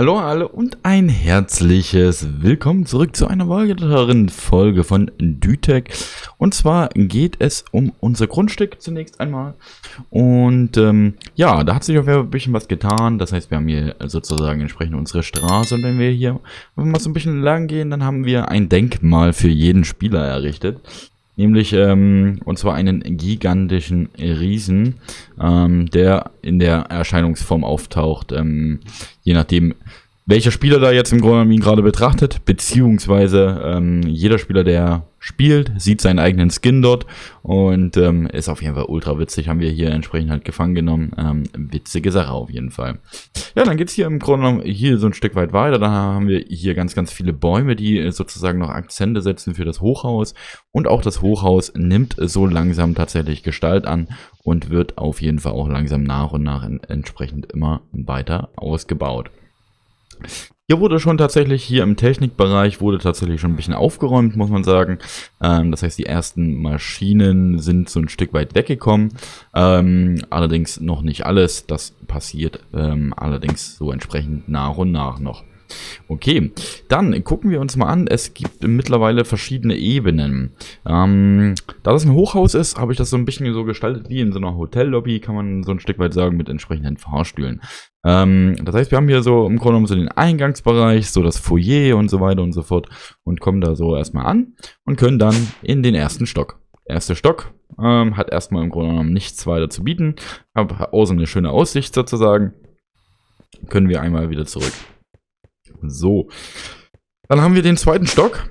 Hallo alle und ein herzliches Willkommen zurück zu einer weiteren Folge von Dütech. Und zwar geht es um unser Grundstück zunächst einmal. Und ähm, ja, da hat sich auf jeden Fall ein bisschen was getan. Das heißt, wir haben hier sozusagen entsprechend unsere Straße. Und wenn wir hier mal so ein bisschen lang gehen, dann haben wir ein Denkmal für jeden Spieler errichtet nämlich ähm, und zwar einen gigantischen Riesen, ähm, der in der Erscheinungsform auftaucht, ähm, je nachdem welcher Spieler da jetzt im Grunde ihn gerade betrachtet, beziehungsweise ähm, jeder Spieler, der spielt, sieht seinen eigenen Skin dort und ähm, ist auf jeden Fall ultra witzig. Haben wir hier entsprechend halt gefangen genommen. Ähm, witzige Sache auf jeden Fall. Ja, dann geht's hier im Grunde genommen hier so ein Stück weit weiter. Dann haben wir hier ganz, ganz viele Bäume, die äh, sozusagen noch Akzente setzen für das Hochhaus. Und auch das Hochhaus nimmt so langsam tatsächlich Gestalt an und wird auf jeden Fall auch langsam nach und nach entsprechend immer weiter ausgebaut. Hier wurde schon tatsächlich, hier im Technikbereich wurde tatsächlich schon ein bisschen aufgeräumt, muss man sagen. Ähm, das heißt, die ersten Maschinen sind so ein Stück weit weggekommen. Ähm, allerdings noch nicht alles. Das passiert ähm, allerdings so entsprechend nach und nach noch. Okay, dann gucken wir uns mal an. Es gibt mittlerweile verschiedene Ebenen. Ähm, da das ein Hochhaus ist, habe ich das so ein bisschen so gestaltet wie in so einer Hotellobby, kann man so ein Stück weit sagen, mit entsprechenden Fahrstühlen. Ähm, das heißt, wir haben hier so im Grunde genommen so den Eingangsbereich, so das Foyer und so weiter und so fort und kommen da so erstmal an und können dann in den ersten Stock. Erster Stock ähm, hat erstmal im Grunde genommen nichts weiter zu bieten, aber außer eine schöne Aussicht sozusagen können wir einmal wieder zurück. So. Dann haben wir den zweiten Stock.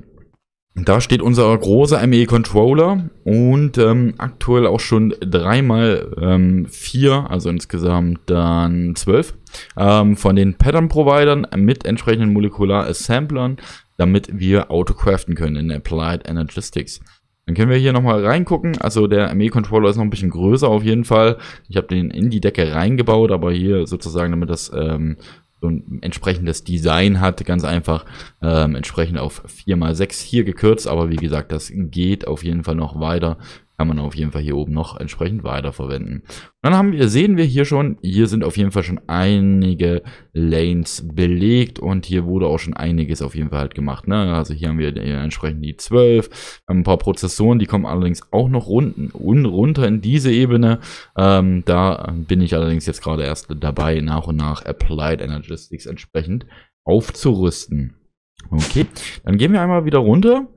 Da steht unser großer ME Controller und ähm, aktuell auch schon dreimal ähm, vier, also insgesamt dann zwölf, ähm, von den Pattern Providern mit entsprechenden molekular Assemblern, damit wir Auto craften können in Applied Energistics. Dann können wir hier nochmal reingucken. Also der ME Controller ist noch ein bisschen größer auf jeden Fall. Ich habe den in die Decke reingebaut, aber hier sozusagen, damit das ähm, so ein entsprechendes Design hat, ganz einfach ähm, entsprechend auf 4x6 hier gekürzt, aber wie gesagt, das geht auf jeden Fall noch weiter kann man auf jeden Fall hier oben noch entsprechend weiterverwenden. Und dann haben wir, sehen wir hier schon, hier sind auf jeden Fall schon einige Lanes belegt und hier wurde auch schon einiges auf jeden Fall halt gemacht. Ne? Also hier haben wir entsprechend die 12, ähm, ein paar Prozessoren, die kommen allerdings auch noch runden, runter in diese Ebene. Ähm, da bin ich allerdings jetzt gerade erst dabei, nach und nach Applied Energistics entsprechend aufzurüsten. Okay, dann gehen wir einmal wieder runter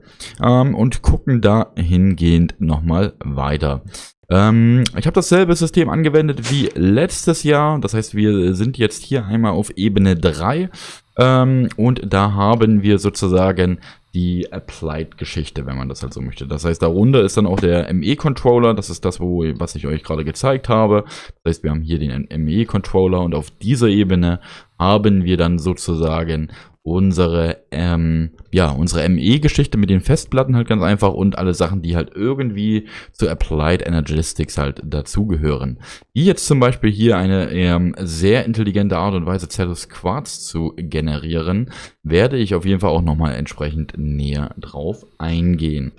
ähm, und gucken dahingehend nochmal weiter. Ähm, ich habe dasselbe System angewendet wie letztes Jahr. Das heißt, wir sind jetzt hier einmal auf Ebene 3. Ähm, und da haben wir sozusagen die Applied-Geschichte, wenn man das halt so möchte. Das heißt, darunter ist dann auch der ME-Controller. Das ist das, wo, was ich euch gerade gezeigt habe. Das heißt, wir haben hier den ME-Controller und auf dieser Ebene haben wir dann sozusagen unsere, ähm, ja, unsere ME-Geschichte mit den Festplatten halt ganz einfach und alle Sachen, die halt irgendwie zu Applied Energistics halt dazugehören. Wie jetzt zum Beispiel hier eine ähm, sehr intelligente Art und Weise, Cellus Quartz zu generieren, werde ich auf jeden Fall auch nochmal entsprechend näher drauf eingehen.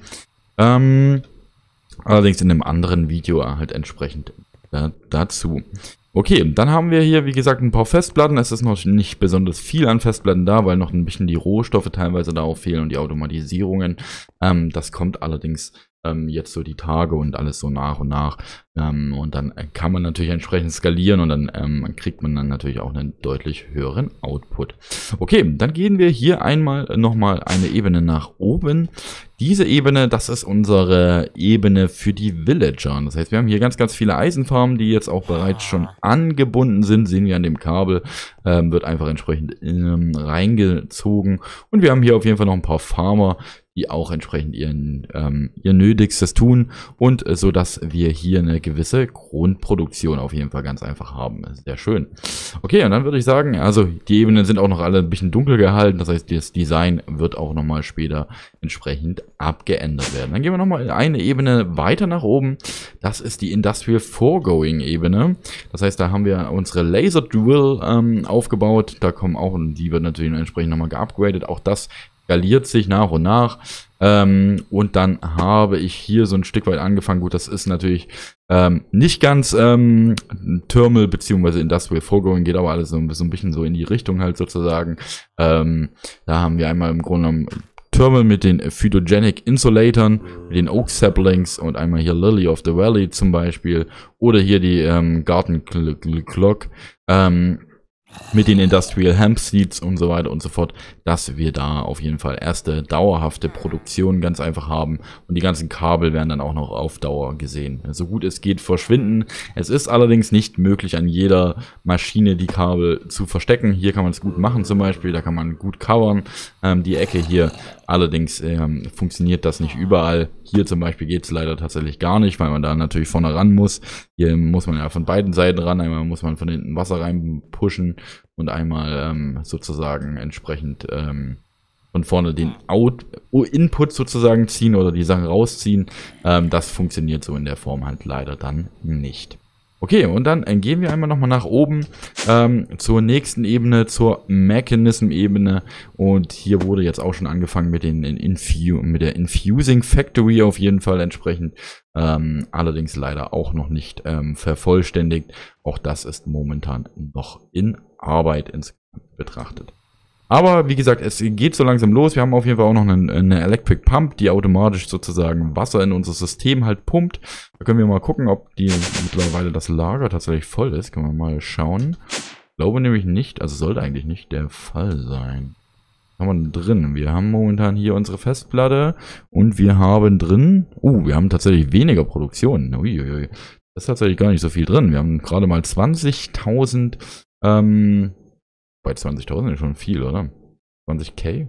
Ähm, allerdings in einem anderen Video halt entsprechend da dazu. Okay, dann haben wir hier, wie gesagt, ein paar Festplatten. Es ist noch nicht besonders viel an Festplatten da, weil noch ein bisschen die Rohstoffe teilweise da auch fehlen und die Automatisierungen. Ähm, das kommt allerdings ähm, jetzt so die Tage und alles so nach und nach. Ähm, und dann äh, kann man natürlich entsprechend skalieren und dann ähm, kriegt man dann natürlich auch einen deutlich höheren Output. Okay, dann gehen wir hier einmal äh, nochmal eine Ebene nach oben. Diese Ebene, das ist unsere Ebene für die Villager. Das heißt, wir haben hier ganz, ganz viele Eisenfarmen, die jetzt auch bereits schon angebunden sind. Sehen wir an dem Kabel, ähm, wird einfach entsprechend ähm, reingezogen. Und wir haben hier auf jeden Fall noch ein paar Farmer, die auch entsprechend ihren, ähm, ihr Nötigstes tun und äh, so, dass wir hier eine gewisse Grundproduktion auf jeden Fall ganz einfach haben. Sehr schön. Okay, und dann würde ich sagen, also die Ebenen sind auch noch alle ein bisschen dunkel gehalten. Das heißt, das Design wird auch nochmal später entsprechend abgeändert werden. Dann gehen wir nochmal eine Ebene weiter nach oben. Das ist die Industrial Foregoing Ebene. Das heißt, da haben wir unsere Laser Dual ähm, aufgebaut. Da kommen auch, und die wird natürlich entsprechend nochmal geupgradet. Auch das skaliert sich nach und nach. Ähm, und dann habe ich hier so ein Stück weit angefangen. Gut, das ist natürlich ähm, nicht ganz ähm, Thermal bzw. Industrial Foregoing, geht aber alles so, so, ein bisschen so in die Richtung halt sozusagen. Ähm, da haben wir einmal im Grunde genommen Thermal mit den Phytogenic Insulatoren, mit den Oak Saplings und einmal hier Lily of the Valley zum Beispiel. Oder hier die ähm, Garden Clock ähm, mit den Industrial Hemp Seeds und so weiter und so fort dass wir da auf jeden Fall erste dauerhafte Produktion ganz einfach haben. Und die ganzen Kabel werden dann auch noch auf Dauer gesehen. So gut es geht verschwinden. Es ist allerdings nicht möglich, an jeder Maschine die Kabel zu verstecken. Hier kann man es gut machen zum Beispiel. Da kann man gut covern. Ähm, die Ecke hier Allerdings ähm, funktioniert das nicht überall. Hier zum Beispiel geht es leider tatsächlich gar nicht, weil man da natürlich vorne ran muss. Hier muss man ja von beiden Seiten ran. Einmal muss man von hinten Wasser reinpushen und einmal ähm, sozusagen entsprechend ähm, von vorne den Out oh, Input sozusagen ziehen oder die Sachen rausziehen. Ähm, das funktioniert so in der Form halt leider dann nicht. Okay, und dann äh, gehen wir einmal nochmal nach oben ähm, zur nächsten Ebene, zur Mechanism-Ebene. Und hier wurde jetzt auch schon angefangen mit, den, in Infu mit der Infusing Factory auf jeden Fall entsprechend. Ähm, allerdings leider auch noch nicht ähm, vervollständigt. Auch das ist momentan noch in Arbeit insgesamt betrachtet. Aber wie gesagt, es geht so langsam los. Wir haben auf jeden Fall auch noch eine, eine Electric Pump, die automatisch sozusagen Wasser in unser System halt pumpt. Da können wir mal gucken, ob die mittlerweile das Lager tatsächlich voll ist. Können wir mal schauen. Ich glaube nämlich nicht, also sollte eigentlich nicht der Fall sein. Was haben wir denn drin? Wir haben momentan hier unsere Festplatte und wir haben drin, uh, wir haben tatsächlich weniger Produktion. Uiuiui. Das ist tatsächlich gar nicht so viel drin. Wir haben gerade mal 20.000 ähm, bei 20.000 ist schon viel, oder? 20k?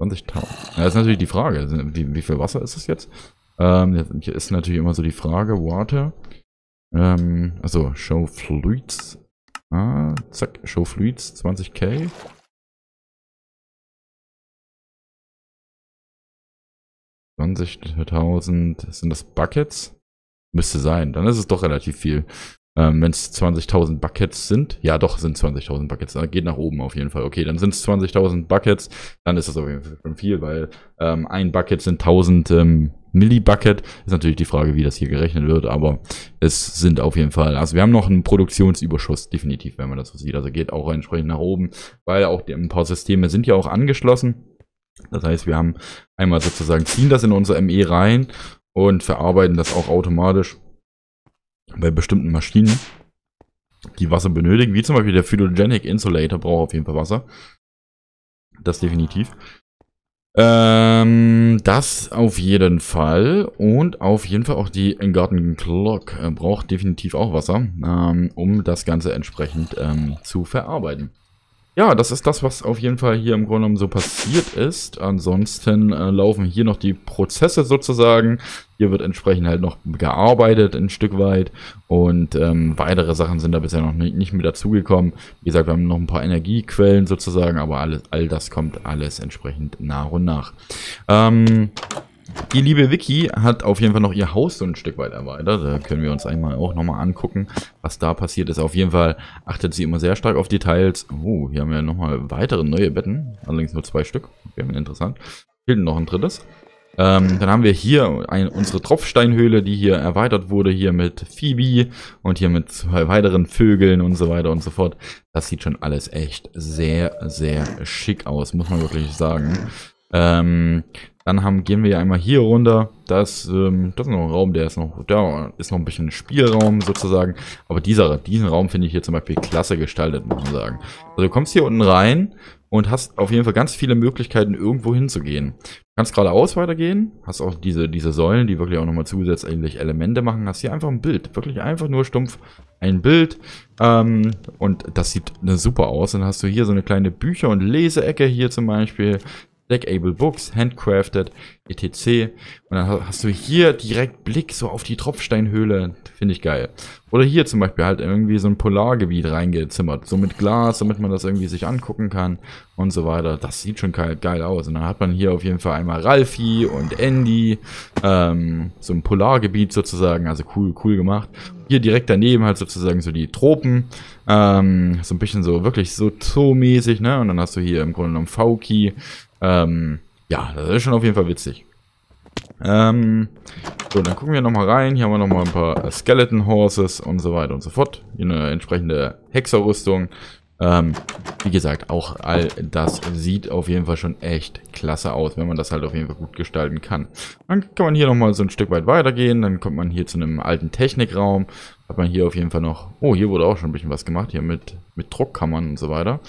20.000. Ja, das ist natürlich die Frage. Also, wie, wie viel Wasser ist es jetzt? Ähm, jetzt ist natürlich immer so die Frage, Water. Ähm, also Show Fluids. Ah, zack, Show Fluids, 20k. sind das Buckets? Müsste sein, dann ist es doch relativ viel. Ähm, Wenn es 20.000 Buckets sind, ja doch, sind 20.000 Buckets, äh, geht nach oben auf jeden Fall. Okay, dann sind es 20.000 Buckets, dann ist das auf jeden Fall schon viel, weil ähm, ein Bucket sind 1000 ähm, Millibucket. Ist natürlich die Frage, wie das hier gerechnet wird, aber es sind auf jeden Fall, also wir haben noch einen Produktionsüberschuss, definitiv, wenn man das so sieht. Also geht auch entsprechend nach oben, weil auch die, ein paar Systeme sind ja auch angeschlossen. Das heißt, wir haben einmal sozusagen, ziehen das in unser ME rein und verarbeiten das auch automatisch bei bestimmten Maschinen, die Wasser benötigen, wie zum Beispiel der Phylogenic Insulator braucht auf jeden Fall Wasser. Das definitiv. Ähm, das auf jeden Fall. Und auf jeden Fall auch die Garden Clock äh, braucht definitiv auch Wasser, ähm, um das Ganze entsprechend ähm, zu verarbeiten. Ja, das ist das, was auf jeden Fall hier im Grunde genommen so passiert ist. Ansonsten äh, laufen hier noch die Prozesse sozusagen. Hier wird entsprechend halt noch gearbeitet ein Stück weit. Und ähm, weitere Sachen sind da bisher noch nicht, nicht mit dazugekommen. Wie gesagt, wir haben noch ein paar Energiequellen sozusagen, aber alles, all das kommt alles entsprechend nach und nach. Ähm, die liebe Vicky hat auf jeden Fall noch ihr Haus so ein Stück weit erweitert. Da können wir uns einmal auch nochmal angucken, was da passiert ist. Auf jeden Fall achtet sie immer sehr stark auf Details. Oh, hier haben wir nochmal weitere neue Betten. Allerdings nur zwei Stück. Wäre interessant. Fehlt noch ein drittes. Ähm, dann haben wir hier ein, unsere Tropfsteinhöhle, die hier erweitert wurde, hier mit Phoebe und hier mit zwei weiteren Vögeln und so weiter und so fort. Das sieht schon alles echt sehr, sehr schick aus, muss man wirklich sagen. Ähm, dann haben, gehen wir ja einmal hier runter. Da ähm, das ist noch ein Raum, der ist noch, da ist noch ein bisschen Spielraum sozusagen. Aber dieser, diesen Raum finde ich hier zum Beispiel klasse gestaltet, muss man sagen. Also du kommst hier unten rein und hast auf jeden Fall ganz viele Möglichkeiten, irgendwo hinzugehen. Du kannst geradeaus weitergehen, hast auch diese, diese Säulen, die wirklich auch nochmal zusätzlich Elemente machen. Hast hier einfach ein Bild, wirklich einfach nur stumpf ein Bild. Ähm, und das sieht super aus. Dann hast du hier so eine kleine Bücher- und Leseecke hier zum Beispiel. Stackable Books, Handcrafted, etc. Und dann hast du hier direkt Blick so auf die Tropfsteinhöhle. Finde ich geil. Oder hier zum Beispiel halt irgendwie so ein Polargebiet reingezimmert. So mit Glas, damit man das irgendwie sich angucken kann und so weiter. Das sieht schon geil, geil aus. Und dann hat man hier auf jeden Fall einmal Ralfi und Andy. Ähm, so ein Polargebiet sozusagen. Also cool, cool gemacht. Hier direkt daneben halt sozusagen so die Tropen. Ähm, so ein bisschen so, wirklich so Zoo-mäßig, ne? Und dann hast du hier im Grunde genommen Fauki. Ähm, ja, das ist schon auf jeden Fall witzig. Ähm, so, dann gucken wir nochmal rein. Hier haben wir nochmal ein paar Skeleton Horses und so weiter und so fort. Hier eine entsprechende Hexerrüstung. Ähm, wie gesagt, auch all das sieht auf jeden Fall schon echt klasse aus, wenn man das halt auf jeden Fall gut gestalten kann. Dann kann man hier nochmal so ein Stück weit weitergehen, dann kommt man hier zu einem alten Technikraum hat man hier auf jeden Fall noch... Oh, hier wurde auch schon ein bisschen was gemacht. Hier mit, mit Druckkammern und so weiter.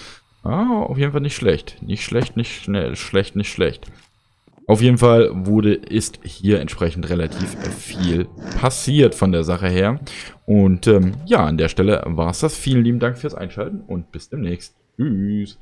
Ah, auf jeden Fall nicht schlecht. Nicht schlecht, nicht schnell. Schlecht, nicht schlecht. Auf jeden Fall wurde, ist hier entsprechend relativ viel passiert von der Sache her. Und ähm, ja, an der Stelle war es das. Vielen lieben Dank fürs Einschalten und bis demnächst. Tschüss.